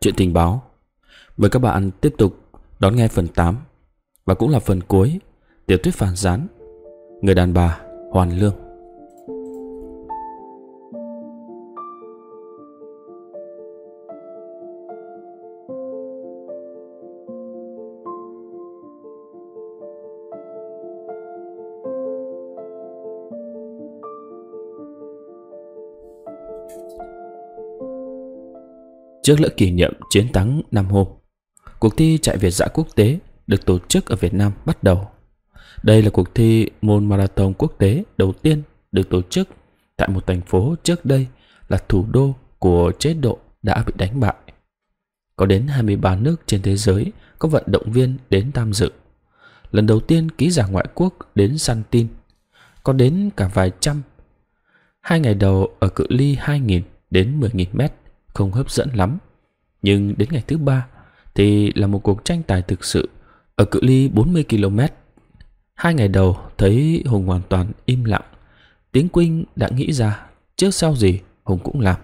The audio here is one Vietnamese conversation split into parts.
Chuyện tình báo Mời các bạn tiếp tục đón nghe phần 8 Và cũng là phần cuối Tiểu thuyết phản gián Người đàn bà Hoàn Lương trước lễ kỷ niệm chiến thắng năm hôm. Cuộc thi chạy Việt dã dạ quốc tế được tổ chức ở Việt Nam bắt đầu. Đây là cuộc thi môn marathon quốc tế đầu tiên được tổ chức tại một thành phố trước đây là thủ đô của chế độ đã bị đánh bại. Có đến 23 nước trên thế giới có vận động viên đến tham dự. Lần đầu tiên ký giả ngoại quốc đến săn tin, có đến cả vài trăm. Hai ngày đầu ở cự ly 2.000 đến 10.000 mét không hấp dẫn lắm. Nhưng đến ngày thứ ba thì là một cuộc tranh tài thực sự ở cự ly 40 km. Hai ngày đầu thấy Hùng hoàn toàn im lặng. Tiếng Quynh đã nghĩ ra trước sau gì Hùng cũng làm.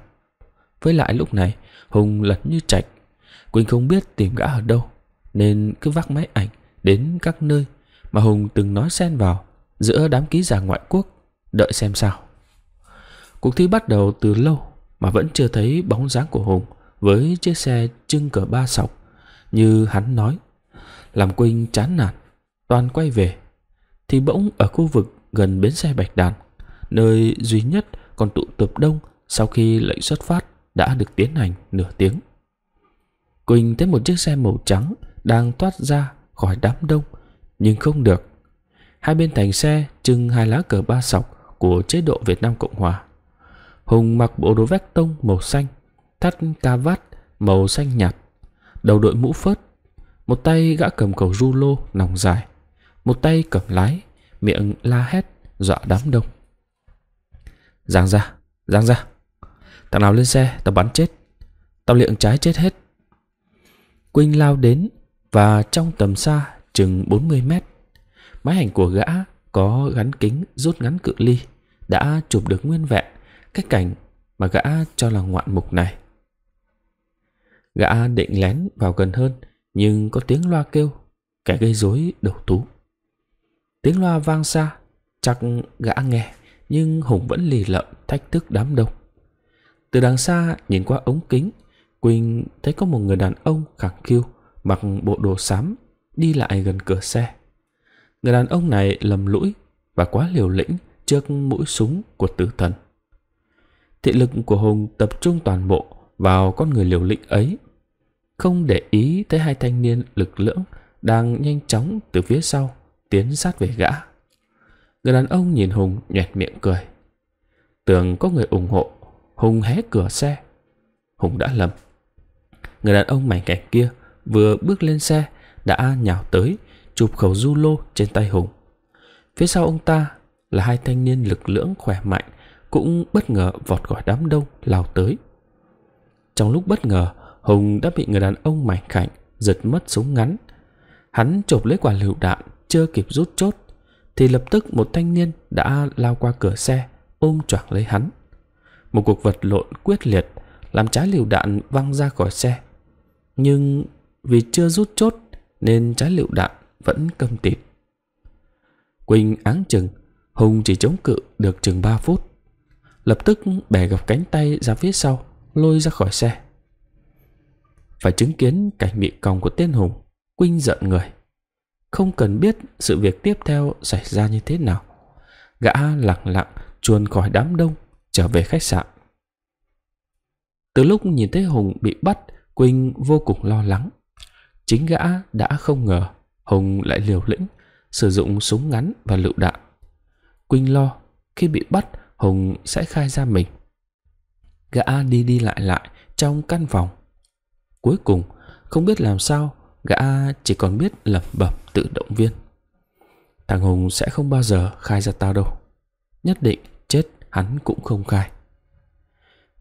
Với lại lúc này Hùng lật như chạch. Quynh không biết tìm gã ở đâu nên cứ vác máy ảnh đến các nơi mà Hùng từng nói xen vào giữa đám ký giả ngoại quốc đợi xem sao. Cuộc thi bắt đầu từ lâu mà vẫn chưa thấy bóng dáng của Hùng với chiếc xe trưng cờ ba sọc như hắn nói. Làm quỳnh chán nản, toàn quay về. Thì bỗng ở khu vực gần bến xe Bạch Đàn, nơi duy nhất còn tụ tập đông sau khi lệnh xuất phát đã được tiến hành nửa tiếng. Quỳnh thấy một chiếc xe màu trắng đang thoát ra khỏi đám đông, nhưng không được. Hai bên thành xe trưng hai lá cờ ba sọc của chế độ Việt Nam Cộng Hòa. Hùng mặc bộ đồ vét tông màu xanh, thắt ca vát màu xanh nhạt, đầu đội mũ phớt. Một tay gã cầm cầu ru lô nòng dài, một tay cầm lái, miệng la hét, dọa đám đông. Giang ra, giang ra. Thằng nào lên xe, tao bắn chết. Tao liệng trái chết hết. Quynh lao đến và trong tầm xa chừng 40 mét, máy ảnh của gã có gắn kính rút ngắn cự ly đã chụp được nguyên vẹn cái cảnh mà gã cho là ngoạn mục này. Gã định lén vào gần hơn, nhưng có tiếng loa kêu, kẻ gây rối đầu tú. Tiếng loa vang xa, chắc gã nghe, nhưng Hùng vẫn lì lợm thách thức đám đông. Từ đằng xa nhìn qua ống kính, Quỳnh thấy có một người đàn ông khẳng khiu mặc bộ đồ xám đi lại gần cửa xe. Người đàn ông này lầm lũi và quá liều lĩnh trước mũi súng của tử thần thị lực của Hùng tập trung toàn bộ vào con người liều lĩnh ấy. Không để ý tới hai thanh niên lực lưỡng đang nhanh chóng từ phía sau tiến sát về gã. Người đàn ông nhìn Hùng nhẹt miệng cười. Tưởng có người ủng hộ, Hùng hé cửa xe. Hùng đã lầm. Người đàn ông mảnh kẻ kia vừa bước lên xe đã nhào tới chụp khẩu du lô trên tay Hùng. Phía sau ông ta là hai thanh niên lực lưỡng khỏe mạnh cũng bất ngờ vọt khỏi đám đông lao tới. Trong lúc bất ngờ, Hùng đã bị người đàn ông mảnh khảnh giật mất súng ngắn. Hắn chộp lấy quả lựu đạn, chưa kịp rút chốt, thì lập tức một thanh niên đã lao qua cửa xe, ôm choạc lấy hắn. Một cuộc vật lộn quyết liệt làm trái lựu đạn văng ra khỏi xe. Nhưng vì chưa rút chốt nên trái lựu đạn vẫn cầm tịt. Quỳnh áng chừng, Hùng chỉ chống cự được chừng ba phút lập tức bẻ gập cánh tay ra phía sau, lôi ra khỏi xe. Phải chứng kiến cảnh bị còng của tên Hùng, Quynh giận người. Không cần biết sự việc tiếp theo xảy ra như thế nào. Gã lặng lặng chuồn khỏi đám đông, trở về khách sạn. Từ lúc nhìn thấy Hùng bị bắt, Quynh vô cùng lo lắng. Chính gã đã không ngờ Hùng lại liều lĩnh, sử dụng súng ngắn và lựu đạn. Quynh lo khi bị bắt Hùng sẽ khai ra mình. Gã đi đi lại lại trong căn phòng. Cuối cùng, không biết làm sao, gã chỉ còn biết lẩm bẩm tự động viên. Thằng Hùng sẽ không bao giờ khai ra tao đâu. Nhất định chết hắn cũng không khai.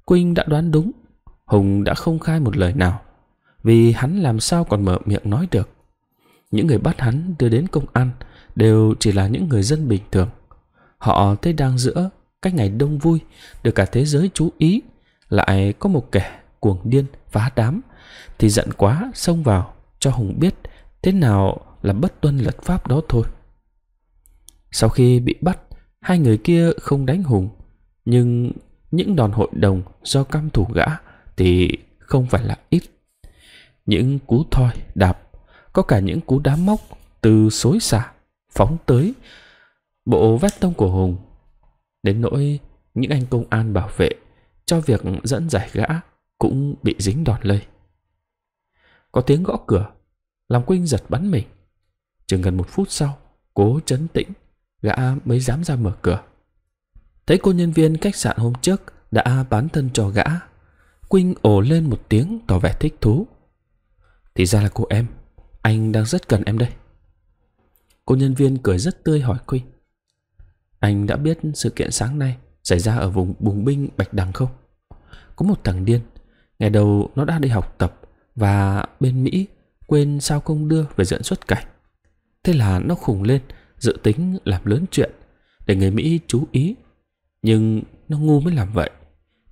Quynh đã đoán đúng, Hùng đã không khai một lời nào, vì hắn làm sao còn mở miệng nói được. Những người bắt hắn đưa đến công an đều chỉ là những người dân bình thường. Họ thấy đang giữa cách ngày đông vui được cả thế giới chú ý lại có một kẻ cuồng điên phá đám thì giận quá xông vào cho hùng biết thế nào là bất tuân luật pháp đó thôi sau khi bị bắt hai người kia không đánh hùng nhưng những đòn hội đồng do căm thủ gã thì không phải là ít những cú thoi đạp có cả những cú đá móc từ xối xả phóng tới bộ vét tông của hùng Đến nỗi những anh công an bảo vệ cho việc dẫn giải gã cũng bị dính đòn lây. Có tiếng gõ cửa, làm Quynh giật bắn mình. Chừng gần một phút sau, cố chấn tĩnh, gã mới dám ra mở cửa. Thấy cô nhân viên khách sạn hôm trước đã bán thân cho gã, Quynh ồ lên một tiếng tỏ vẻ thích thú. Thì ra là cô em, anh đang rất cần em đây. Cô nhân viên cười rất tươi hỏi Quynh. Anh đã biết sự kiện sáng nay xảy ra ở vùng bùng binh Bạch Đằng không? Có một thằng điên, ngày đầu nó đã đi học tập và bên Mỹ quên sao công đưa về dẫn xuất cảnh. Thế là nó khùng lên, dự tính làm lớn chuyện để người Mỹ chú ý. Nhưng nó ngu mới làm vậy.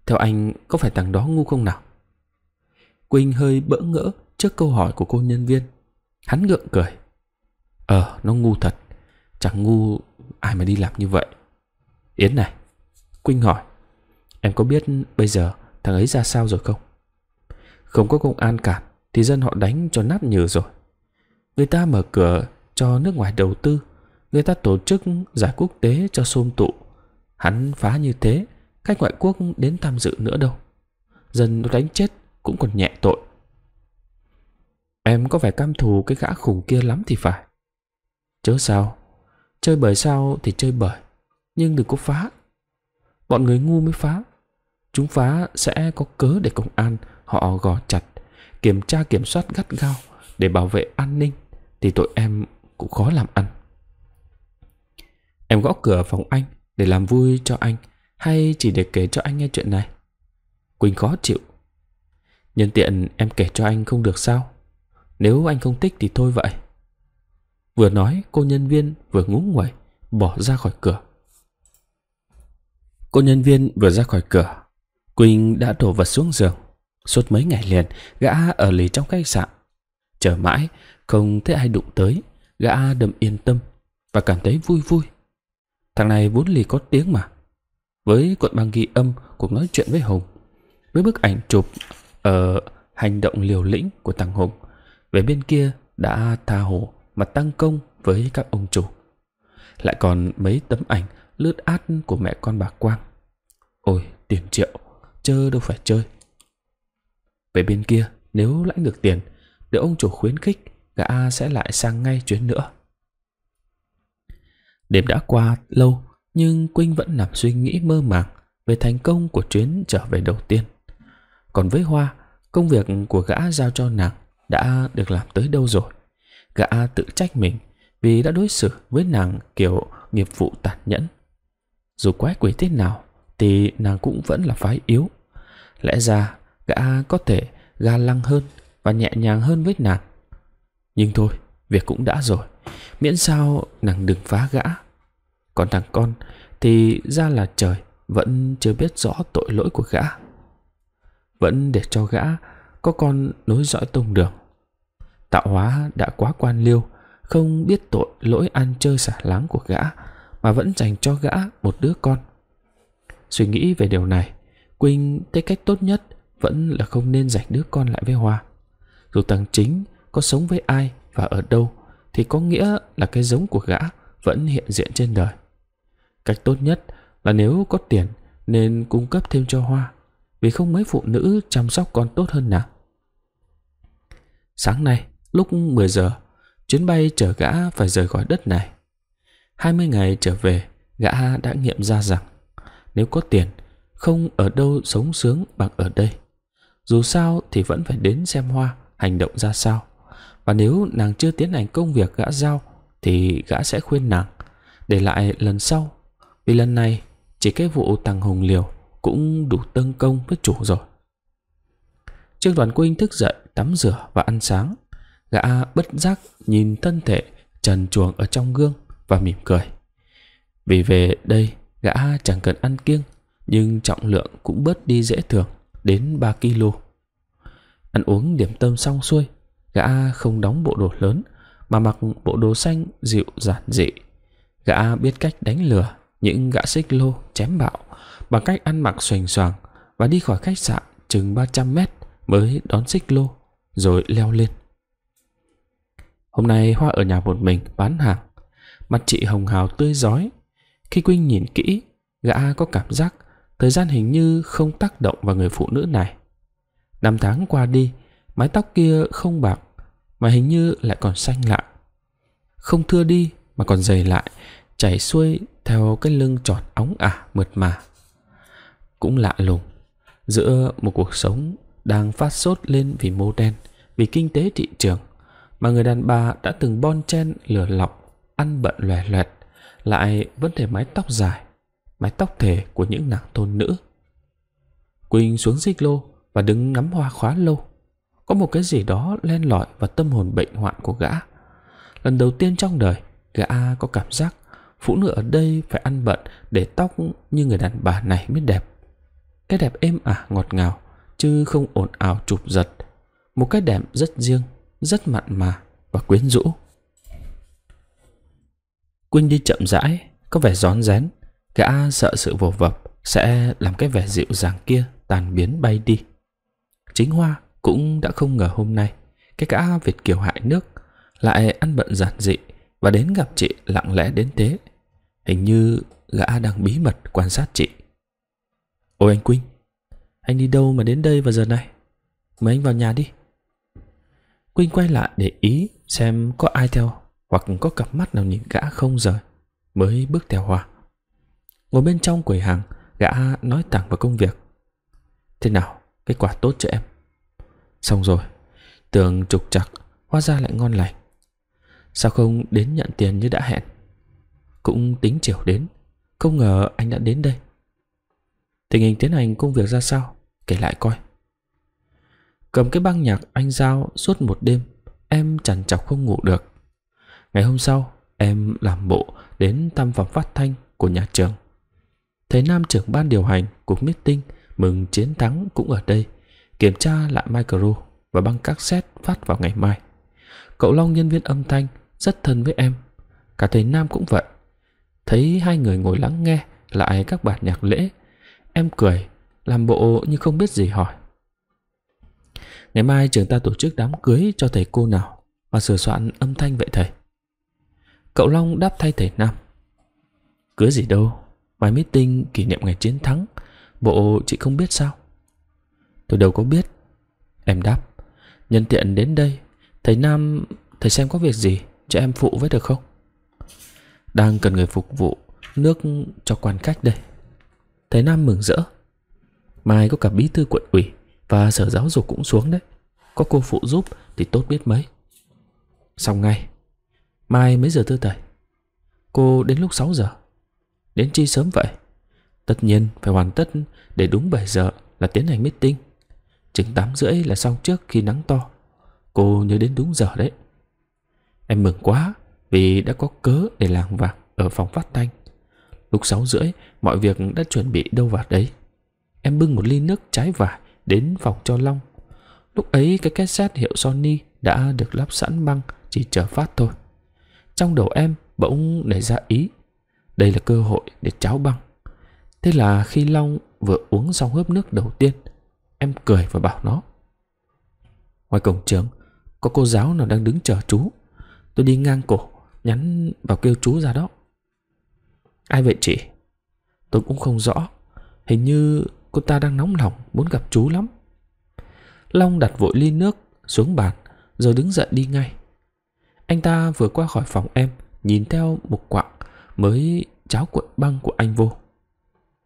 Theo anh có phải thằng đó ngu không nào? Quỳnh hơi bỡ ngỡ trước câu hỏi của cô nhân viên. Hắn gượng cười. Ờ, nó ngu thật. Chẳng ngu ai mà đi làm như vậy Yến này Quynh hỏi Em có biết bây giờ thằng ấy ra sao rồi không Không có công an cản Thì dân họ đánh cho nát nhừ rồi Người ta mở cửa cho nước ngoài đầu tư Người ta tổ chức giải quốc tế cho xôm tụ Hắn phá như thế Khách ngoại quốc đến tham dự nữa đâu Dân đánh chết cũng còn nhẹ tội Em có vẻ cam thù cái gã khủng kia lắm thì phải Chớ sao Chơi bời sao thì chơi bời Nhưng đừng có phá Bọn người ngu mới phá Chúng phá sẽ có cớ để công an Họ gò chặt Kiểm tra kiểm soát gắt gao Để bảo vệ an ninh Thì tội em cũng khó làm ăn Em gõ cửa phòng anh Để làm vui cho anh Hay chỉ để kể cho anh nghe chuyện này Quỳnh khó chịu Nhân tiện em kể cho anh không được sao Nếu anh không thích thì thôi vậy Vừa nói cô nhân viên vừa ngủ ngoài Bỏ ra khỏi cửa Cô nhân viên vừa ra khỏi cửa Quỳnh đã đổ vật xuống giường Suốt mấy ngày liền Gã ở lì trong khách sạn Chờ mãi không thấy ai đụng tới Gã đầm yên tâm Và cảm thấy vui vui Thằng này vốn lì có tiếng mà Với cuộn băng ghi âm cuộc nói chuyện với Hùng Với bức ảnh chụp Ở hành động liều lĩnh của thằng Hùng Về bên kia đã tha hồ mà tăng công với các ông chủ. Lại còn mấy tấm ảnh lướt át của mẹ con bà Quang. Ôi, tiền triệu, chơi đâu phải chơi. Về bên kia, nếu lãi được tiền, được ông chủ khuyến khích, gã sẽ lại sang ngay chuyến nữa. Đêm đã qua lâu, nhưng Quynh vẫn nằm suy nghĩ mơ màng về thành công của chuyến trở về đầu tiên. Còn với Hoa, công việc của gã giao cho nàng đã được làm tới đâu rồi? gã tự trách mình vì đã đối xử với nàng kiểu nghiệp vụ tàn nhẫn. Dù quái quỷ thế nào thì nàng cũng vẫn là phái yếu. Lẽ ra gã có thể ga lăng hơn và nhẹ nhàng hơn với nàng. Nhưng thôi, việc cũng đã rồi. Miễn sao nàng đừng phá gã. Còn thằng con thì ra là trời vẫn chưa biết rõ tội lỗi của gã. Vẫn để cho gã có con nối dõi tông đường. Tạo hóa đã quá quan liêu, không biết tội lỗi ăn chơi xả láng của gã mà vẫn dành cho gã một đứa con. Suy nghĩ về điều này, Quỳnh thấy cách tốt nhất vẫn là không nên dành đứa con lại với Hoa. Dù tàng chính có sống với ai và ở đâu thì có nghĩa là cái giống của gã vẫn hiện diện trên đời. Cách tốt nhất là nếu có tiền nên cung cấp thêm cho Hoa vì không mấy phụ nữ chăm sóc con tốt hơn nào. Sáng nay, Lúc 10 giờ, chuyến bay chở gã phải rời khỏi đất này. 20 ngày trở về, gã đã nghiệm ra rằng nếu có tiền, không ở đâu sống sướng bằng ở đây. Dù sao thì vẫn phải đến xem hoa, hành động ra sao. Và nếu nàng chưa tiến hành công việc gã giao thì gã sẽ khuyên nàng để lại lần sau. Vì lần này chỉ cái vụ tàng hùng liều cũng đủ tân công với chủ rồi. Trương Đoàn Quynh thức dậy, tắm rửa và ăn sáng. Gã bất giác nhìn thân thể trần chuồng ở trong gương và mỉm cười. Vì về đây gã chẳng cần ăn kiêng nhưng trọng lượng cũng bớt đi dễ thường đến 3 kg. Ăn uống điểm tâm xong xuôi, gã không đóng bộ đồ lớn mà mặc bộ đồ xanh dịu giản dị. Gã biết cách đánh lừa những gã xích lô chém bạo bằng cách ăn mặc xoành xoàng và đi khỏi khách sạn chừng 300 mét mới đón xích lô rồi leo lên. Hôm nay Hoa ở nhà một mình bán hàng. Mặt chị hồng hào tươi giói. Khi Quynh nhìn kỹ, gã có cảm giác thời gian hình như không tác động vào người phụ nữ này. Năm tháng qua đi, mái tóc kia không bạc mà hình như lại còn xanh lạ. Không thưa đi mà còn dày lại, chảy xuôi theo cái lưng tròn óng ả mượt mà. Cũng lạ lùng, giữa một cuộc sống đang phát sốt lên vì mô đen, vì kinh tế thị trường, mà người đàn bà đã từng bon chen lừa lọc, ăn bận loè loẹt, lại vẫn thể mái tóc dài, mái tóc thể của những nàng thôn nữ. Quỳnh xuống xích lô và đứng ngắm hoa khóa lâu. Có một cái gì đó len lỏi vào tâm hồn bệnh hoạn của gã. Lần đầu tiên trong đời, gã có cảm giác phụ nữ ở đây phải ăn bận để tóc như người đàn bà này mới đẹp. Cái đẹp êm ả ngọt ngào, chứ không ồn ào chụp giật. Một cái đẹp rất riêng rất mặn mà và quyến rũ. Quynh đi chậm rãi, có vẻ rón rén, gã sợ sự vồ vập sẽ làm cái vẻ dịu dàng kia tàn biến bay đi. Chính Hoa cũng đã không ngờ hôm nay cái gã Việt kiều hại nước lại ăn bận giản dị và đến gặp chị lặng lẽ đến thế. Hình như gã đang bí mật quan sát chị. Ôi anh Quynh, anh đi đâu mà đến đây vào giờ này? Mời anh vào nhà đi. Quynh quay lại để ý xem có ai theo hoặc có cặp mắt nào nhìn gã không rời mới bước theo Hoa. Ngồi bên trong quầy hàng, gã nói thẳng vào công việc. Thế nào, kết quả tốt cho em? Xong rồi, tường trục chặt, hoa ra lại ngon lành. Sao không đến nhận tiền như đã hẹn? Cũng tính chiều đến, không ngờ anh đã đến đây. Tình hình tiến hành công việc ra sao? Kể lại coi. Cầm cái băng nhạc anh giao suốt một đêm Em chẳng chọc không ngủ được Ngày hôm sau em làm bộ đến thăm phòng phát thanh của nhà trường Thấy nam trưởng ban điều hành cuộc meeting mừng chiến thắng cũng ở đây Kiểm tra lại micro và băng cassette phát vào ngày mai Cậu Long nhân viên âm thanh rất thân với em Cả thầy Nam cũng vậy Thấy hai người ngồi lắng nghe lại các bản nhạc lễ Em cười, làm bộ như không biết gì hỏi Ngày mai trường ta tổ chức đám cưới cho thầy cô nào Và sửa soạn âm thanh vậy thầy Cậu Long đáp thay thầy Nam Cưới gì đâu Mai meeting kỷ niệm ngày chiến thắng Bộ chị không biết sao Tôi đâu có biết Em đáp Nhân tiện đến đây Thầy Nam Thầy xem có việc gì Cho em phụ với được không Đang cần người phục vụ Nước cho quan khách đây Thầy Nam mừng rỡ Mai có cả bí thư quận ủy và sở giáo dục cũng xuống đấy Có cô phụ giúp thì tốt biết mấy Xong ngay Mai mấy giờ thưa thầy Cô đến lúc 6 giờ Đến chi sớm vậy Tất nhiên phải hoàn tất để đúng 7 giờ là tiến hành meeting Chừng 8 rưỡi là xong trước khi nắng to Cô nhớ đến đúng giờ đấy Em mừng quá vì đã có cớ để làm vàng ở phòng phát thanh Lúc 6 rưỡi mọi việc đã chuẩn bị đâu vào đấy Em bưng một ly nước trái vải đến phòng cho Long. Lúc ấy cái cassette hiệu Sony đã được lắp sẵn băng chỉ chờ phát thôi. Trong đầu em bỗng nảy ra ý, đây là cơ hội để cháo băng. Thế là khi Long vừa uống xong hớp nước đầu tiên, em cười và bảo nó. Ngoài cổng trường, có cô giáo nào đang đứng chờ chú. Tôi đi ngang cổ, nhắn vào kêu chú ra đó. Ai vậy chị? Tôi cũng không rõ. Hình như cô ta đang nóng lòng muốn gặp chú lắm. Long đặt vội ly nước xuống bàn rồi đứng dậy đi ngay. Anh ta vừa qua khỏi phòng em, nhìn theo một quạng mới cháo cuộn băng của anh vô.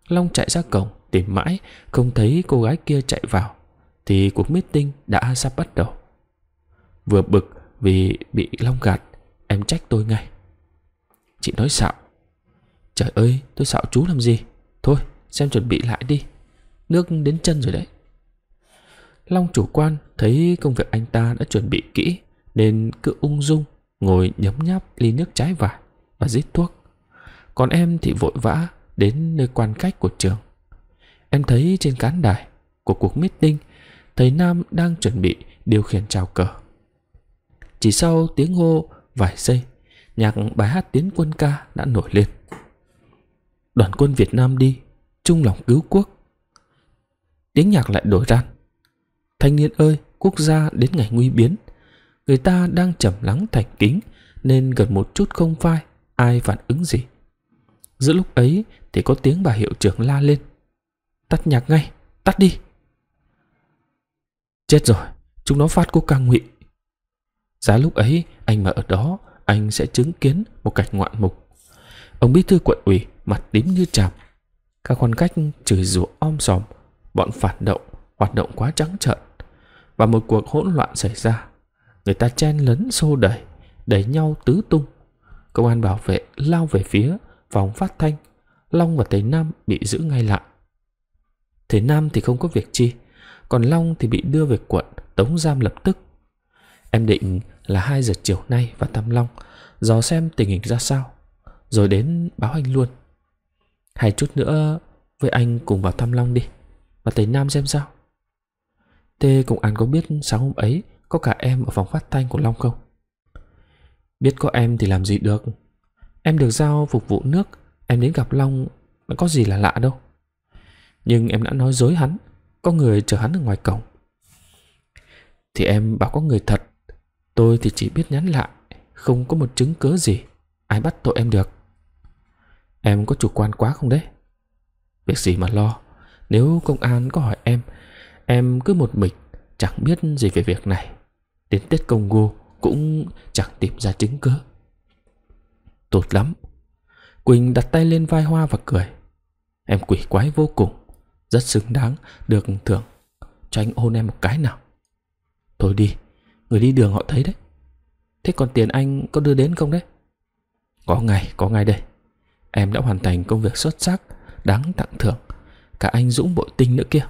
Long chạy ra cổng tìm mãi không thấy cô gái kia chạy vào thì cuộc meeting đã sắp bắt đầu. Vừa bực vì bị Long gạt, em trách tôi ngay. Chị nói xạo. Trời ơi, tôi xạo chú làm gì? Thôi, xem chuẩn bị lại đi nước đến chân rồi đấy. Long chủ quan thấy công việc anh ta đã chuẩn bị kỹ nên cứ ung dung ngồi nhấm nháp ly nước trái vải và rít thuốc. Còn em thì vội vã đến nơi quan cách của trường. Em thấy trên cán đài của cuộc meeting thầy Nam đang chuẩn bị điều khiển chào cờ. Chỉ sau tiếng hô vài giây, nhạc bài hát tiến quân ca đã nổi lên. Đoàn quân Việt Nam đi, trung lòng cứu quốc, tiếng nhạc lại đổi ran. Thanh niên ơi, quốc gia đến ngày nguy biến. Người ta đang trầm lắng thành kính nên gần một chút không phai, ai phản ứng gì. Giữa lúc ấy thì có tiếng bà hiệu trưởng la lên. Tắt nhạc ngay, tắt đi. Chết rồi, chúng nó phát coca ngụy. Giá lúc ấy anh mà ở đó, anh sẽ chứng kiến một cảnh ngoạn mục. Ông bí thư quận ủy mặt tím như chàm. Các quan cách chửi rủa om sòm bọn phản động hoạt động quá trắng trợn và một cuộc hỗn loạn xảy ra. Người ta chen lấn xô đẩy, đẩy nhau tứ tung. Công an bảo vệ lao về phía vòng phát thanh. Long và Thế Nam bị giữ ngay lại. Thế Nam thì không có việc chi, còn Long thì bị đưa về quận tống giam lập tức. Em định là hai giờ chiều nay và thăm Long, dò xem tình hình ra sao, rồi đến báo anh luôn. Hai chút nữa với anh cùng vào thăm Long đi. Mà thầy Nam xem sao Tê cũng An có biết sáng hôm ấy Có cả em ở phòng phát thanh của Long không Biết có em thì làm gì được Em được giao phục vụ nước Em đến gặp Long Nó có gì là lạ đâu Nhưng em đã nói dối hắn Có người chờ hắn ở ngoài cổng Thì em bảo có người thật Tôi thì chỉ biết nhắn lại Không có một chứng cứ gì Ai bắt tội em được Em có chủ quan quá không đấy Việc gì mà lo nếu công an có hỏi em, em cứ một mình, chẳng biết gì về việc này. Đến Tết công Congo cũng chẳng tìm ra chứng cứ. Tốt lắm. Quỳnh đặt tay lên vai Hoa và cười. Em quỷ quái vô cùng, rất xứng đáng được thưởng. Cho anh hôn em một cái nào. Thôi đi, người đi đường họ thấy đấy. Thế còn tiền anh có đưa đến không đấy? Có ngày, có ngày đây. Em đã hoàn thành công việc xuất sắc, đáng tặng thưởng cả anh Dũng bội tinh nữa kia.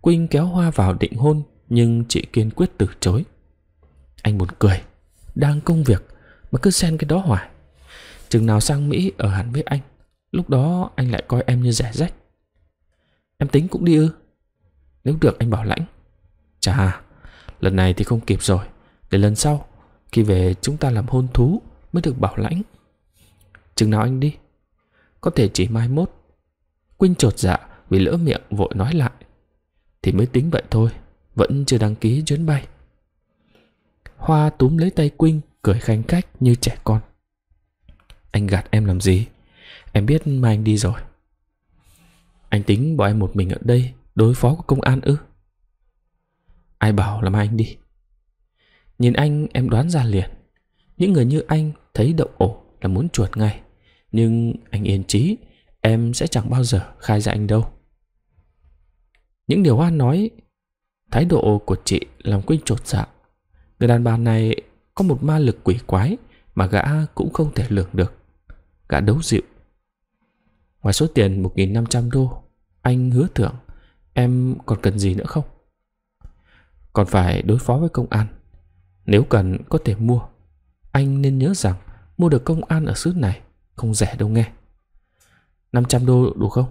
Quynh kéo Hoa vào định hôn nhưng chị kiên quyết từ chối. Anh buồn cười, đang công việc mà cứ xen cái đó hoài. Chừng nào sang Mỹ ở hẳn với anh, lúc đó anh lại coi em như rẻ rách. Em tính cũng đi ư? Nếu được anh bảo lãnh. Chà, lần này thì không kịp rồi, để lần sau khi về chúng ta làm hôn thú mới được bảo lãnh. Chừng nào anh đi? Có thể chỉ mai mốt Quynh trột dạ vì lỡ miệng vội nói lại. Thì mới tính vậy thôi, vẫn chưa đăng ký chuyến bay. Hoa túm lấy tay Quynh, cười khanh khách như trẻ con. Anh gạt em làm gì? Em biết mà anh đi rồi. Anh tính bỏ em một mình ở đây đối phó của công an ư? Ai bảo là mai anh đi? Nhìn anh em đoán ra liền. Những người như anh thấy động ổ là muốn chuột ngay. Nhưng anh yên trí em sẽ chẳng bao giờ khai ra anh đâu. Những điều an nói, thái độ của chị làm Quynh trột dạ. Người đàn bà này có một ma lực quỷ quái mà gã cũng không thể lường được. Gã đấu dịu. Ngoài số tiền 1.500 đô, anh hứa thưởng, em còn cần gì nữa không? Còn phải đối phó với công an. Nếu cần có thể mua. Anh nên nhớ rằng mua được công an ở xứ này không rẻ đâu nghe. 500 đô đủ không?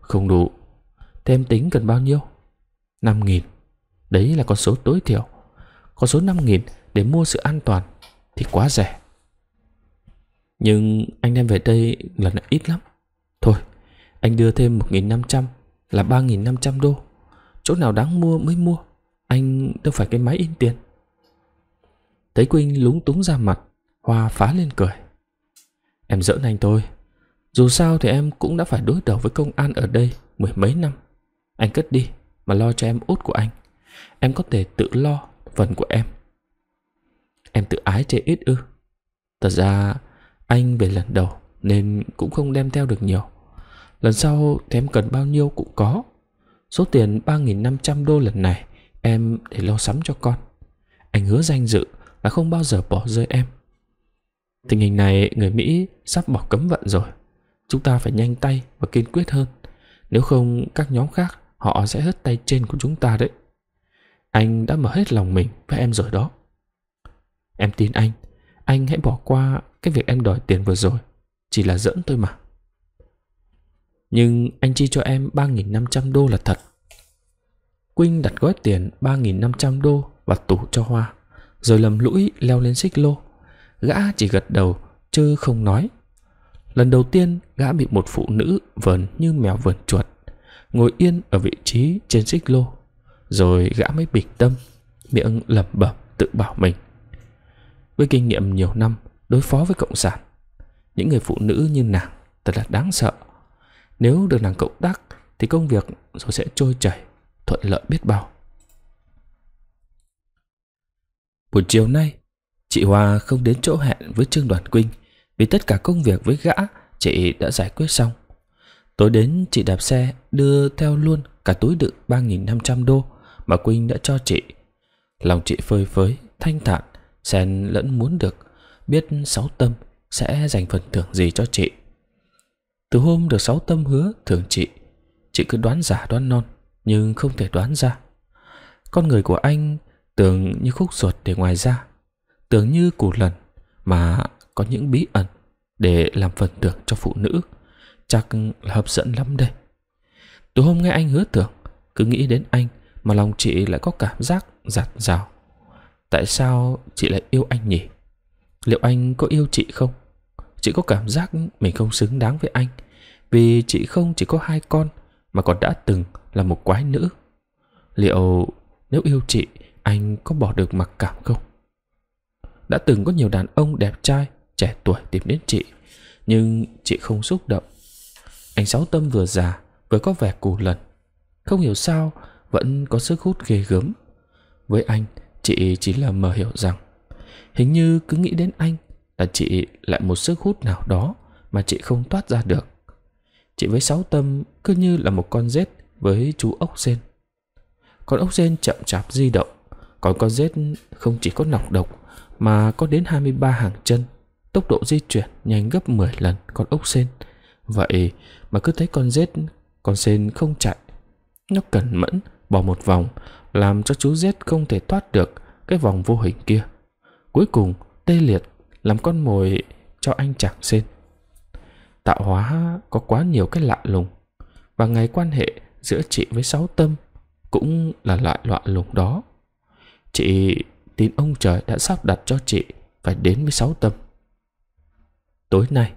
Không đủ. Thế em tính cần bao nhiêu? 5.000. Đấy là con số tối thiểu. Con số 5.000 để mua sự an toàn thì quá rẻ. Nhưng anh đem về đây lần này ít lắm. Thôi, anh đưa thêm 1.500 là 3.500 đô. Chỗ nào đáng mua mới mua. Anh đâu phải cái máy in tiền. Thấy Quynh lúng túng ra mặt, Hoa phá lên cười. Em giỡn anh thôi, dù sao thì em cũng đã phải đối đầu với công an ở đây mười mấy năm. Anh cất đi mà lo cho em út của anh. Em có thể tự lo phần của em. Em tự ái chê ít ư. Thật ra anh về lần đầu nên cũng không đem theo được nhiều. Lần sau thì em cần bao nhiêu cũng có. Số tiền 3.500 đô lần này em để lo sắm cho con. Anh hứa danh dự là không bao giờ bỏ rơi em. Tình hình này người Mỹ sắp bỏ cấm vận rồi. Chúng ta phải nhanh tay và kiên quyết hơn. Nếu không các nhóm khác họ sẽ hất tay trên của chúng ta đấy. Anh đã mở hết lòng mình với em rồi đó. Em tin anh. Anh hãy bỏ qua cái việc em đòi tiền vừa rồi. Chỉ là giỡn tôi mà. Nhưng anh chi cho em 3.500 đô là thật. Quynh đặt gói tiền 3.500 đô và tủ cho Hoa, rồi lầm lũi leo lên xích lô. Gã chỉ gật đầu, chứ không nói. Lần đầu tiên gã bị một phụ nữ vờn như mèo vờn chuột Ngồi yên ở vị trí trên xích lô Rồi gã mới bình tâm Miệng lẩm bẩm tự bảo mình Với kinh nghiệm nhiều năm đối phó với cộng sản Những người phụ nữ như nàng thật là đáng sợ Nếu được nàng cộng tác Thì công việc rồi sẽ trôi chảy Thuận lợi biết bao Buổi chiều nay Chị Hoa không đến chỗ hẹn với Trương Đoàn Quynh vì tất cả công việc với gã chị đã giải quyết xong. Tối đến chị đạp xe đưa theo luôn cả túi đựng 3.500 đô mà quỳnh đã cho chị. Lòng chị phơi phới, thanh thản, xen lẫn muốn được, biết sáu tâm sẽ dành phần thưởng gì cho chị. Từ hôm được sáu tâm hứa thưởng chị, chị cứ đoán giả đoán non nhưng không thể đoán ra. Con người của anh tưởng như khúc ruột để ngoài ra, tưởng như củ lần mà có những bí ẩn để làm phần thưởng cho phụ nữ. Chắc là hấp dẫn lắm đây. Từ hôm nghe anh hứa tưởng, cứ nghĩ đến anh mà lòng chị lại có cảm giác giặt rào. Tại sao chị lại yêu anh nhỉ? Liệu anh có yêu chị không? Chị có cảm giác mình không xứng đáng với anh vì chị không chỉ có hai con mà còn đã từng là một quái nữ. Liệu nếu yêu chị, anh có bỏ được mặc cảm không? Đã từng có nhiều đàn ông đẹp trai trẻ tuổi tìm đến chị Nhưng chị không xúc động Anh Sáu Tâm vừa già Vừa có vẻ cù lần Không hiểu sao Vẫn có sức hút ghê gớm Với anh Chị chỉ là mờ hiểu rằng Hình như cứ nghĩ đến anh Là chị lại một sức hút nào đó Mà chị không toát ra được Chị với Sáu Tâm cứ như là một con rết Với chú ốc sen Con ốc sen chậm chạp di động Còn con rết không chỉ có nọc độc Mà có đến 23 hàng chân Tốc độ di chuyển nhanh gấp 10 lần con ốc sên. Vậy mà cứ thấy con rết, con sên không chạy. Nó cẩn mẫn bỏ một vòng, làm cho chú rết không thể thoát được cái vòng vô hình kia. Cuối cùng tê liệt làm con mồi cho anh chàng sên. Tạo hóa có quá nhiều cái lạ lùng và ngày quan hệ giữa chị với sáu tâm cũng là loại loại lùng đó. Chị tin ông trời đã sắp đặt cho chị phải đến với sáu tâm. Tối nay,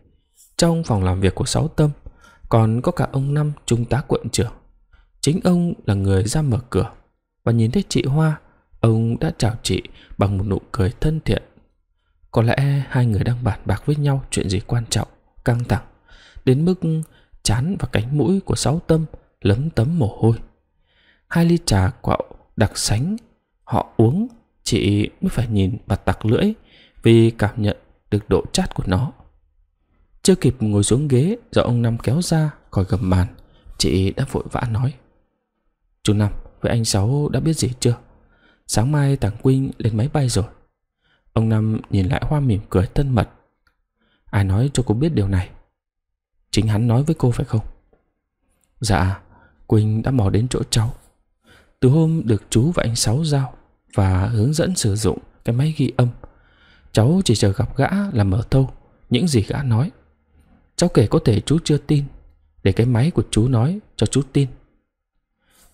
trong phòng làm việc của Sáu Tâm còn có cả ông Năm trung tá quận trưởng. Chính ông là người ra mở cửa và nhìn thấy chị Hoa, ông đã chào chị bằng một nụ cười thân thiện. Có lẽ hai người đang bàn bạc với nhau chuyện gì quan trọng, căng thẳng, đến mức chán và cánh mũi của Sáu Tâm lấm tấm mồ hôi. Hai ly trà quạo đặc sánh họ uống chị mới phải nhìn và tặc lưỡi vì cảm nhận được độ chát của nó chưa kịp ngồi xuống ghế do ông Năm kéo ra khỏi gầm bàn, chị đã vội vã nói. Chú Năm, với anh Sáu đã biết gì chưa? Sáng mai Tàng Quynh lên máy bay rồi. Ông Năm nhìn lại Hoa mỉm cười thân mật. Ai nói cho cô biết điều này? Chính hắn nói với cô phải không? Dạ, quynh đã mò đến chỗ cháu. Từ hôm được chú và anh Sáu giao và hướng dẫn sử dụng cái máy ghi âm, cháu chỉ chờ gặp gã là mở thâu những gì gã nói. Cháu kể có thể chú chưa tin Để cái máy của chú nói cho chú tin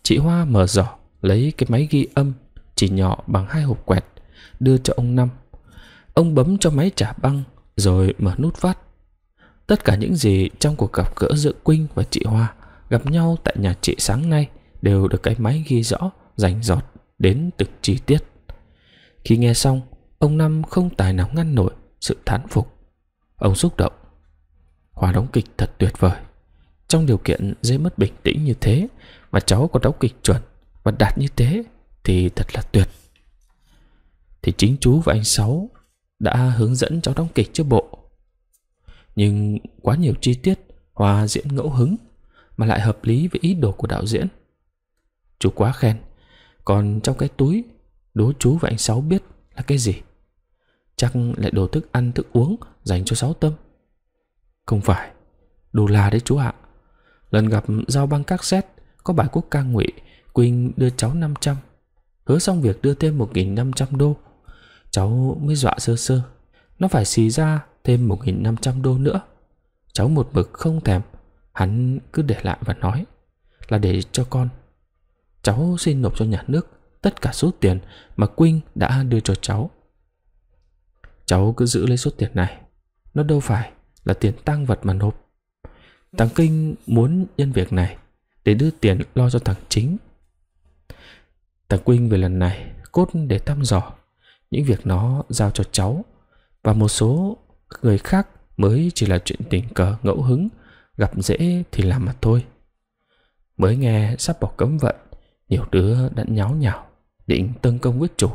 Chị Hoa mở giỏ Lấy cái máy ghi âm Chỉ nhỏ bằng hai hộp quẹt Đưa cho ông Năm Ông bấm cho máy trả băng Rồi mở nút phát Tất cả những gì trong cuộc gặp gỡ giữa Quynh và chị Hoa Gặp nhau tại nhà chị sáng nay Đều được cái máy ghi rõ Rành giọt đến từng chi tiết Khi nghe xong Ông Năm không tài nào ngăn nổi sự thán phục Ông xúc động Hòa đóng kịch thật tuyệt vời. Trong điều kiện dễ mất bình tĩnh như thế mà cháu có đóng kịch chuẩn và đạt như thế thì thật là tuyệt. Thì chính chú và anh Sáu đã hướng dẫn cháu đóng kịch cho bộ. Nhưng quá nhiều chi tiết Hòa diễn ngẫu hứng mà lại hợp lý với ý đồ của đạo diễn. Chú quá khen. Còn trong cái túi, đố chú và anh Sáu biết là cái gì? Chắc lại đồ thức ăn thức uống dành cho Sáu Tâm. Không phải, đô la đấy chú ạ. Lần gặp giao băng các xét, có bài quốc ca ngụy, Quỳnh đưa cháu 500. Hứa xong việc đưa thêm 1.500 đô. Cháu mới dọa sơ sơ. Nó phải xì ra thêm 1.500 đô nữa. Cháu một mực không thèm. Hắn cứ để lại và nói là để cho con. Cháu xin nộp cho nhà nước tất cả số tiền mà Quynh đã đưa cho cháu. Cháu cứ giữ lấy số tiền này. Nó đâu phải là tiền tăng vật mà nộp. Thằng Kinh muốn nhân việc này để đưa tiền lo cho thằng chính. Thằng Quynh về lần này cốt để thăm dò những việc nó giao cho cháu và một số người khác mới chỉ là chuyện tình cờ ngẫu hứng gặp dễ thì làm mà thôi. Mới nghe sắp bỏ cấm vận, nhiều đứa đã nháo nhào định tấn công quyết chủ.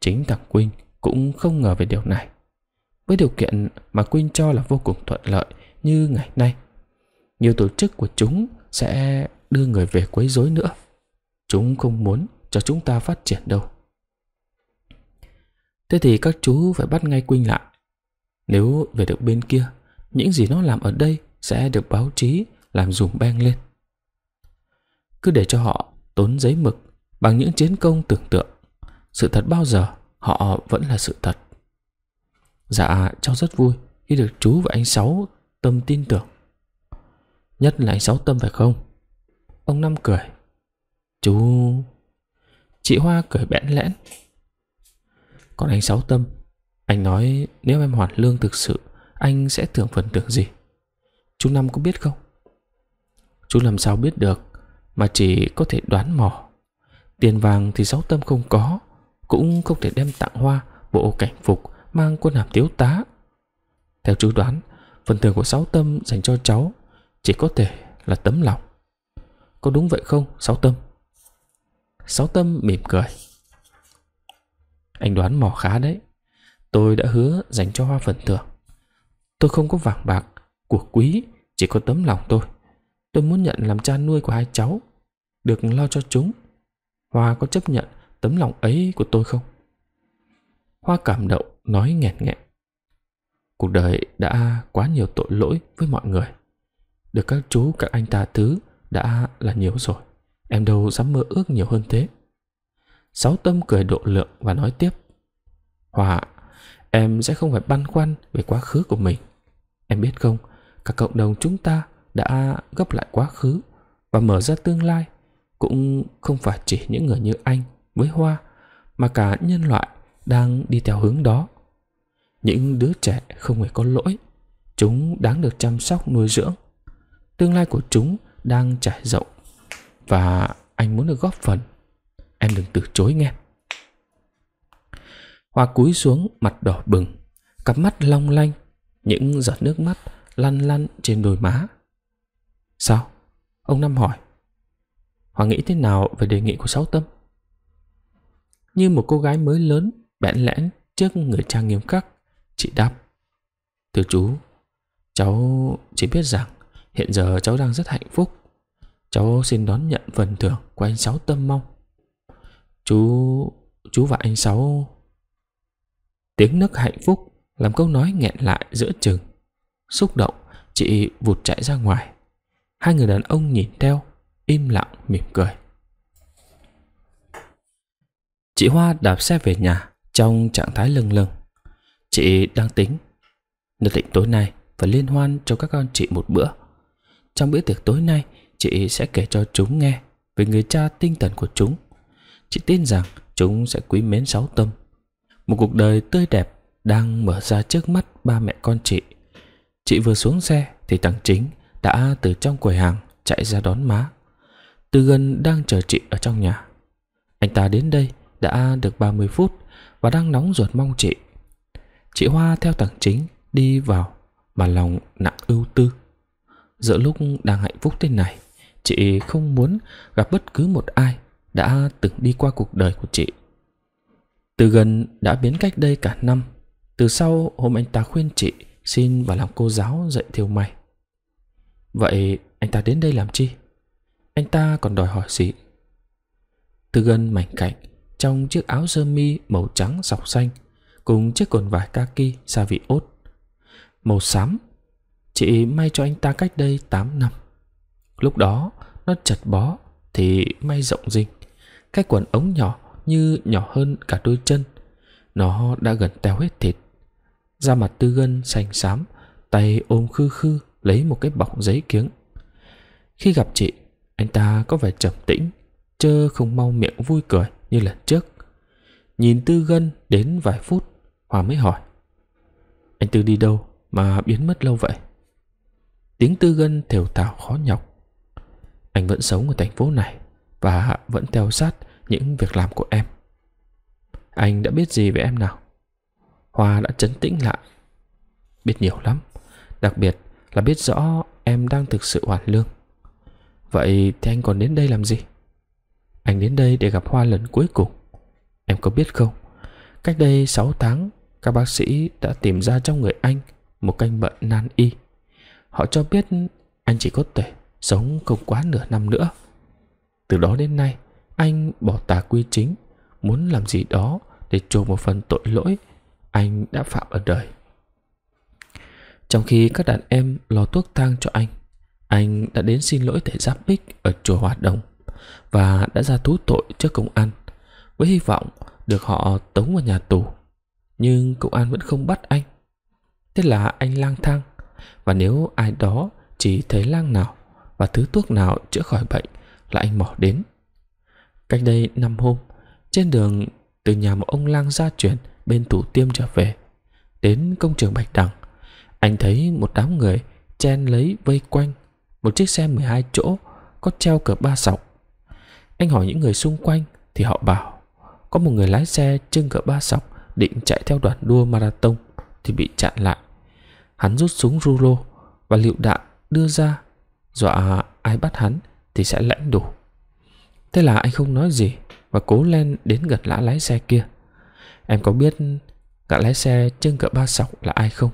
Chính thằng Quynh cũng không ngờ về điều này với điều kiện mà Quynh cho là vô cùng thuận lợi như ngày nay. Nhiều tổ chức của chúng sẽ đưa người về quấy rối nữa. Chúng không muốn cho chúng ta phát triển đâu. Thế thì các chú phải bắt ngay Quynh lại. Nếu về được bên kia, những gì nó làm ở đây sẽ được báo chí làm dùm beng lên. Cứ để cho họ tốn giấy mực bằng những chiến công tưởng tượng. Sự thật bao giờ họ vẫn là sự thật. Dạ cháu rất vui khi được chú và anh Sáu tâm tin tưởng Nhất là anh Sáu tâm phải không Ông Năm cười Chú Chị Hoa cười bẽn lẽn Còn anh Sáu tâm Anh nói nếu em hoàn lương thực sự Anh sẽ thưởng phần thưởng gì Chú Năm có biết không Chú làm sao biết được Mà chỉ có thể đoán mò Tiền vàng thì Sáu tâm không có Cũng không thể đem tặng Hoa bộ cảnh phục mang quân hàm thiếu tá. Theo chú đoán, phần thưởng của Sáu Tâm dành cho cháu chỉ có thể là tấm lòng. Có đúng vậy không, Sáu Tâm? Sáu Tâm mỉm cười. Anh đoán mò khá đấy. Tôi đã hứa dành cho Hoa phần thưởng. Tôi không có vàng bạc, của quý, chỉ có tấm lòng tôi. Tôi muốn nhận làm cha nuôi của hai cháu, được lo cho chúng. Hoa có chấp nhận tấm lòng ấy của tôi không? Hoa cảm động nói nghẹn nghẹn. Cuộc đời đã quá nhiều tội lỗi với mọi người. Được các chú các anh ta thứ đã là nhiều rồi. Em đâu dám mơ ước nhiều hơn thế. Sáu tâm cười độ lượng và nói tiếp. Hòa, em sẽ không phải băn khoăn về quá khứ của mình. Em biết không, các cộng đồng chúng ta đã gấp lại quá khứ và mở ra tương lai cũng không phải chỉ những người như anh với hoa mà cả nhân loại đang đi theo hướng đó những đứa trẻ không hề có lỗi, chúng đáng được chăm sóc nuôi dưỡng. Tương lai của chúng đang trải rộng và anh muốn được góp phần. Em đừng từ chối nghe. Hoa cúi xuống mặt đỏ bừng, cặp mắt long lanh, những giọt nước mắt lăn lăn trên đôi má. Sao? Ông Năm hỏi. Hoa nghĩ thế nào về đề nghị của Sáu Tâm? Như một cô gái mới lớn, bẽn lẽn trước người cha nghiêm khắc, Chị đáp Thưa chú Cháu chỉ biết rằng hiện giờ cháu đang rất hạnh phúc Cháu xin đón nhận phần thưởng của anh Sáu Tâm Mong Chú... chú và anh Sáu... Tiếng nấc hạnh phúc làm câu nói nghẹn lại giữa chừng Xúc động, chị vụt chạy ra ngoài Hai người đàn ông nhìn theo, im lặng mỉm cười Chị Hoa đạp xe về nhà trong trạng thái lưng lưng Chị đang tính Nhất định tối nay phải liên hoan cho các con chị một bữa Trong bữa tiệc tối nay Chị sẽ kể cho chúng nghe Về người cha tinh thần của chúng Chị tin rằng chúng sẽ quý mến sáu tâm Một cuộc đời tươi đẹp Đang mở ra trước mắt ba mẹ con chị Chị vừa xuống xe Thì thằng chính đã từ trong quầy hàng Chạy ra đón má Tư gần đang chờ chị ở trong nhà Anh ta đến đây đã được 30 phút Và đang nóng ruột mong chị Chị Hoa theo tầng chính đi vào mà lòng nặng ưu tư. Giữa lúc đang hạnh phúc thế này, chị không muốn gặp bất cứ một ai đã từng đi qua cuộc đời của chị. Từ gần đã biến cách đây cả năm, từ sau hôm anh ta khuyên chị xin vào làm cô giáo dạy thiêu may. Vậy anh ta đến đây làm chi? Anh ta còn đòi hỏi gì? Từ gần mảnh cạnh, trong chiếc áo sơ mi màu trắng sọc xanh cùng chiếc quần vải kaki gia vị ốt. Màu xám, chị may cho anh ta cách đây 8 năm. Lúc đó, nó chật bó, thì may rộng rinh. Cái quần ống nhỏ như nhỏ hơn cả đôi chân. Nó đã gần teo hết thịt. Da mặt tư gân xanh xám, tay ôm khư khư lấy một cái bọc giấy kiếng. Khi gặp chị, anh ta có vẻ trầm tĩnh, chơ không mau miệng vui cười như lần trước. Nhìn Tư Gân đến vài phút Hòa mới hỏi Anh Tư đi đâu mà biến mất lâu vậy Tiếng Tư Gân thều thào khó nhọc Anh vẫn sống ở thành phố này Và vẫn theo sát những việc làm của em Anh đã biết gì về em nào Hoa đã chấn tĩnh lại Biết nhiều lắm Đặc biệt là biết rõ em đang thực sự hoàn lương Vậy thì anh còn đến đây làm gì? Anh đến đây để gặp Hoa lần cuối cùng Em có biết không? Cách đây 6 tháng các bác sĩ đã tìm ra trong người anh một căn bệnh nan y. Họ cho biết anh chỉ có thể sống không quá nửa năm nữa. Từ đó đến nay, anh bỏ tà quy chính, muốn làm gì đó để chuộc một phần tội lỗi anh đã phạm ở đời. Trong khi các đàn em lo thuốc thang cho anh, anh đã đến xin lỗi thầy Giáp Bích ở chùa Hòa Đồng và đã ra thú tội trước công an với hy vọng được họ tống vào nhà tù nhưng cậu An vẫn không bắt anh. Thế là anh lang thang, và nếu ai đó chỉ thấy lang nào và thứ thuốc nào chữa khỏi bệnh là anh mỏ đến. Cách đây năm hôm, trên đường từ nhà một ông lang gia truyền bên thủ tiêm trở về, đến công trường Bạch Đằng, anh thấy một đám người chen lấy vây quanh một chiếc xe 12 chỗ có treo cờ ba sọc. Anh hỏi những người xung quanh thì họ bảo có một người lái xe trưng cờ ba sọc định chạy theo đoàn đua marathon thì bị chặn lại. Hắn rút súng rulo và liệu đạn đưa ra dọa ai bắt hắn thì sẽ lãnh đủ. Thế là anh không nói gì và cố lên đến gần lã lái xe kia. Em có biết gã lái xe chân cỡ ba sọc là ai không?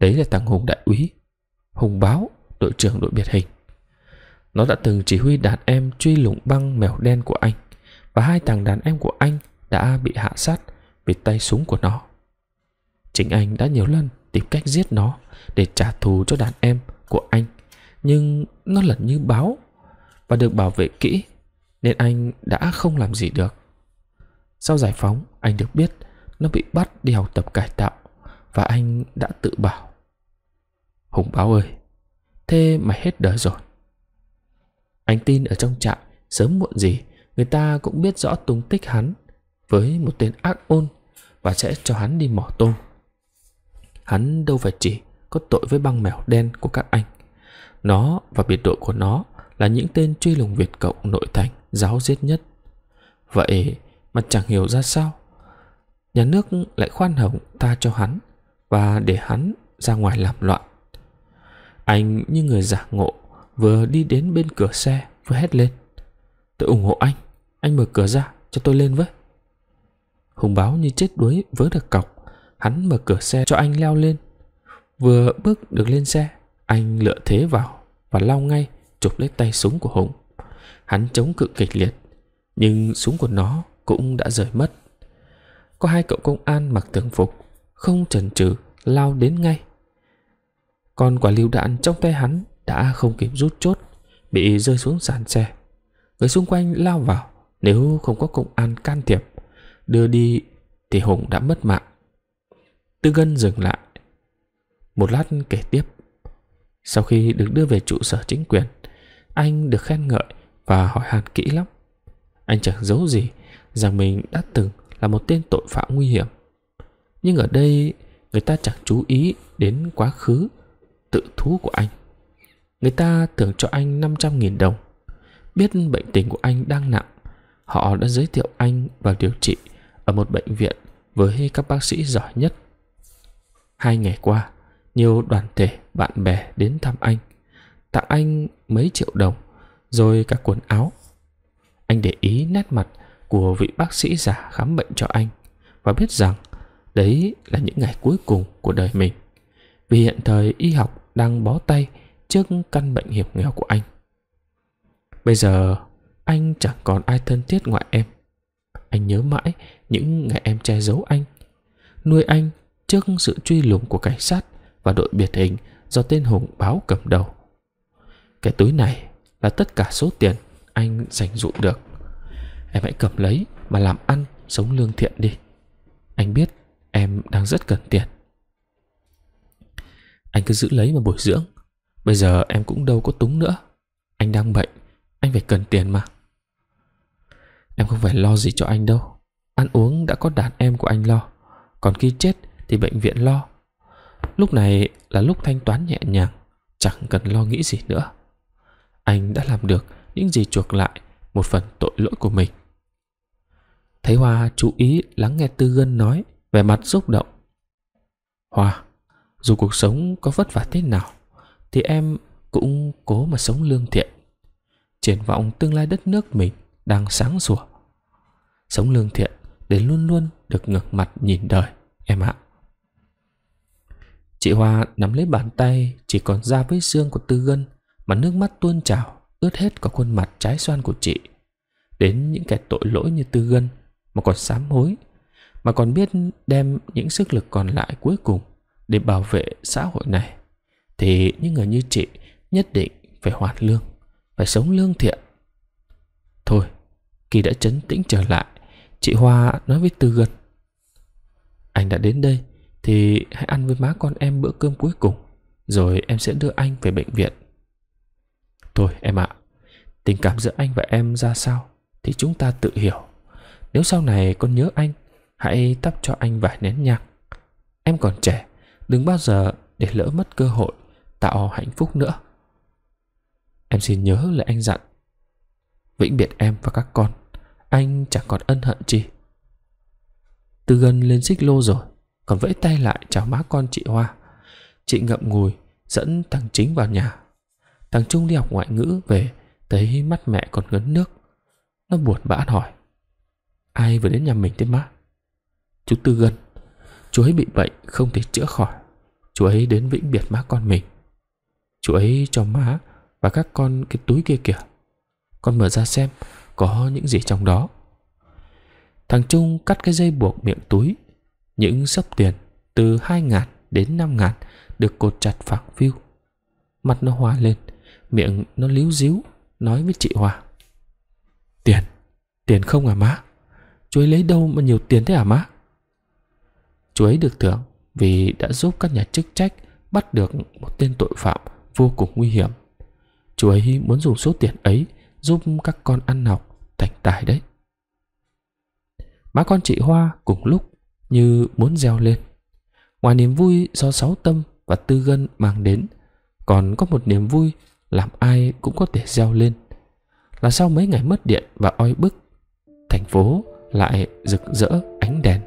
Đấy là thằng Hùng đại úy, Hùng báo, đội trưởng đội biệt hình. Nó đã từng chỉ huy đàn em truy lùng băng mèo đen của anh và hai thằng đàn em của anh đã bị hạ sát vì tay súng của nó. Chính anh đã nhiều lần tìm cách giết nó để trả thù cho đàn em của anh, nhưng nó lẩn như báo và được bảo vệ kỹ nên anh đã không làm gì được. Sau giải phóng, anh được biết nó bị bắt đi học tập cải tạo và anh đã tự bảo. Hùng báo ơi, thế mày hết đời rồi. Anh tin ở trong trại, sớm muộn gì, người ta cũng biết rõ tung tích hắn với một tên ác ôn và sẽ cho hắn đi mỏ tôm. Hắn đâu phải chỉ có tội với băng mèo đen của các anh. Nó và biệt đội của nó là những tên truy lùng Việt Cộng nội thành giáo giết nhất. Vậy mà chẳng hiểu ra sao. Nhà nước lại khoan hồng ta cho hắn và để hắn ra ngoài làm loạn. Anh như người giả ngộ vừa đi đến bên cửa xe vừa hét lên. Tôi ủng hộ anh, anh mở cửa ra cho tôi lên với. Hùng báo như chết đuối vớ được cọc, hắn mở cửa xe cho anh leo lên. Vừa bước được lên xe, anh lựa thế vào và lao ngay chụp lấy tay súng của Hùng. Hắn chống cự kịch liệt, nhưng súng của nó cũng đã rời mất. Có hai cậu công an mặc thường phục, không chần chừ lao đến ngay. Còn quả lưu đạn trong tay hắn đã không kịp rút chốt, bị rơi xuống sàn xe. Người xung quanh lao vào, nếu không có công an can thiệp đưa đi thì Hùng đã mất mạng. Tư Gân dừng lại. Một lát kể tiếp. Sau khi được đưa về trụ sở chính quyền, anh được khen ngợi và hỏi han kỹ lắm. Anh chẳng giấu gì rằng mình đã từng là một tên tội phạm nguy hiểm. Nhưng ở đây người ta chẳng chú ý đến quá khứ tự thú của anh. Người ta thưởng cho anh 500.000 đồng. Biết bệnh tình của anh đang nặng, họ đã giới thiệu anh vào điều trị ở một bệnh viện với các bác sĩ giỏi nhất. Hai ngày qua, nhiều đoàn thể bạn bè đến thăm anh, tặng anh mấy triệu đồng, rồi cả quần áo. Anh để ý nét mặt của vị bác sĩ giả khám bệnh cho anh và biết rằng đấy là những ngày cuối cùng của đời mình vì hiện thời y học đang bó tay trước căn bệnh hiểm nghèo của anh. Bây giờ anh chẳng còn ai thân thiết ngoại em. Anh nhớ mãi những ngày em che giấu anh. Nuôi anh trước sự truy lùng của cảnh sát và đội biệt hình do tên Hùng báo cầm đầu. Cái túi này là tất cả số tiền anh dành dụ được. Em hãy cầm lấy mà làm ăn, sống lương thiện đi. Anh biết em đang rất cần tiền. Anh cứ giữ lấy mà bồi dưỡng. Bây giờ em cũng đâu có túng nữa. Anh đang bệnh, anh phải cần tiền mà. Em không phải lo gì cho anh đâu. Ăn uống đã có đàn em của anh lo Còn khi chết thì bệnh viện lo Lúc này là lúc thanh toán nhẹ nhàng Chẳng cần lo nghĩ gì nữa Anh đã làm được những gì chuộc lại Một phần tội lỗi của mình Thấy Hoa chú ý lắng nghe Tư Gân nói vẻ mặt xúc động Hoa Dù cuộc sống có vất vả thế nào Thì em cũng cố mà sống lương thiện Triển vọng tương lai đất nước mình Đang sáng sủa Sống lương thiện để luôn luôn được ngược mặt nhìn đời, em ạ. Chị Hoa nắm lấy bàn tay chỉ còn da với xương của Tư Gân mà nước mắt tuôn trào, ướt hết cả khuôn mặt trái xoan của chị. Đến những kẻ tội lỗi như Tư Gân mà còn sám hối, mà còn biết đem những sức lực còn lại cuối cùng để bảo vệ xã hội này, thì những người như chị nhất định phải hoàn lương, phải sống lương thiện. Thôi, Kỳ đã chấn tĩnh trở lại Chị Hoa nói với Từ Gật. Anh đã đến đây thì hãy ăn với má con em bữa cơm cuối cùng. Rồi em sẽ đưa anh về bệnh viện. Thôi em ạ, à, tình cảm giữa anh và em ra sao thì chúng ta tự hiểu. Nếu sau này con nhớ anh, hãy tắp cho anh vài nén nhạc. Em còn trẻ, đừng bao giờ để lỡ mất cơ hội tạo hạnh phúc nữa. Em xin nhớ lời anh dặn. Vĩnh biệt em và các con anh chẳng còn ân hận chi tư gân lên xích lô rồi còn vẫy tay lại chào má con chị hoa chị ngậm ngùi dẫn thằng chính vào nhà thằng trung đi học ngoại ngữ về thấy mắt mẹ còn ngấn nước nó buồn bã hỏi ai vừa đến nhà mình thế má chú tư gân chú ấy bị bệnh không thể chữa khỏi chú ấy đến vĩnh biệt má con mình chú ấy cho má và các con cái túi kia kìa con mở ra xem có những gì trong đó. Thằng Trung cắt cái dây buộc miệng túi. Những sấp tiền từ hai ngàn đến năm ngàn được cột chặt phẳng phiu. Mặt nó hoa lên, miệng nó líu díu, nói với chị Hoa: Tiền, tiền không à má? Chú ấy lấy đâu mà nhiều tiền thế à má? Chú ấy được thưởng vì đã giúp các nhà chức trách bắt được một tên tội phạm vô cùng nguy hiểm. Chú ấy muốn dùng số tiền ấy giúp các con ăn học thành tài đấy má con chị hoa cùng lúc như muốn reo lên ngoài niềm vui do sáu tâm và tư gân mang đến còn có một niềm vui làm ai cũng có thể reo lên là sau mấy ngày mất điện và oi bức thành phố lại rực rỡ ánh đèn